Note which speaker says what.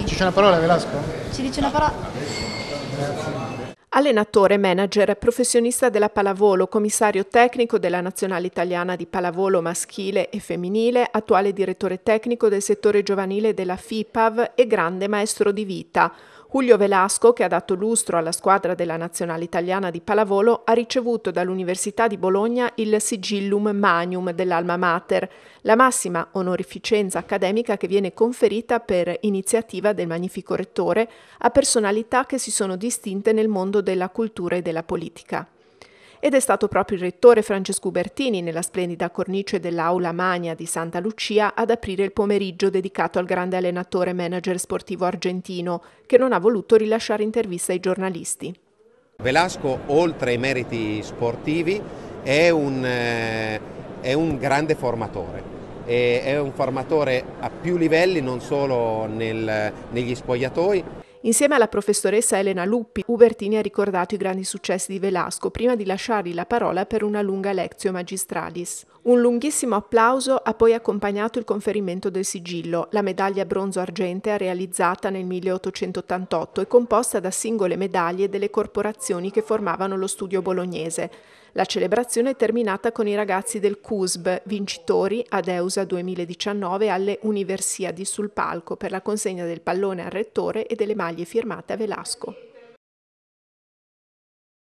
Speaker 1: Ci dice una parola Velasco? Ci
Speaker 2: dice una parola. Allenatore, manager, professionista della pallavolo, commissario tecnico della Nazionale Italiana di Pallavolo Maschile e Femminile, attuale direttore tecnico del settore giovanile della FIPAV e grande maestro di vita. Julio Velasco, che ha dato lustro alla squadra della nazionale italiana di pallavolo, ha ricevuto dall'Università di Bologna il sigillum magnum dell'Alma Mater, la massima onorificenza accademica che viene conferita per iniziativa del magnifico rettore a personalità che si sono distinte nel mondo della cultura e della politica ed è stato proprio il rettore Francesco Bertini nella splendida cornice dell'Aula Magna di Santa Lucia ad aprire il pomeriggio dedicato al grande allenatore e manager sportivo argentino che non ha voluto rilasciare interviste ai
Speaker 1: giornalisti. Velasco, oltre ai meriti sportivi, è un, eh, è un grande formatore è un formatore a più livelli, non solo nel, negli spogliatoi.
Speaker 2: Insieme alla professoressa Elena Luppi, Ubertini ha ricordato i grandi successi di Velasco prima di lasciargli la parola per una lunga lezio magistralis. Un lunghissimo applauso ha poi accompagnato il conferimento del sigillo, la medaglia bronzo-argentea realizzata nel 1888 e composta da singole medaglie delle corporazioni che formavano lo studio bolognese. La celebrazione è terminata con i ragazzi del CUSB, vincitori ad EUSA 2019 alle Universiadi sul palco per la consegna del pallone al rettore e delle maglie maglie firmate a Velasco.